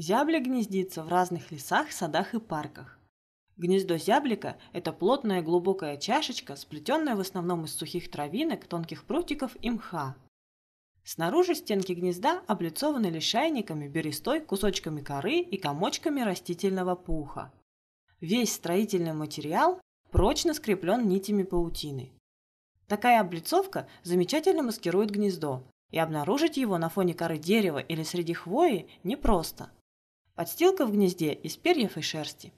Зябля гнездится в разных лесах, садах и парках. Гнездо зяблика – это плотная глубокая чашечка, сплетенная в основном из сухих травинок, тонких прутиков и мха. Снаружи стенки гнезда облицованы лишайниками, берестой, кусочками коры и комочками растительного пуха. Весь строительный материал прочно скреплен нитями паутины. Такая облицовка замечательно маскирует гнездо, и обнаружить его на фоне коры дерева или среди хвои непросто – Подстилка в гнезде из перьев и шерсти.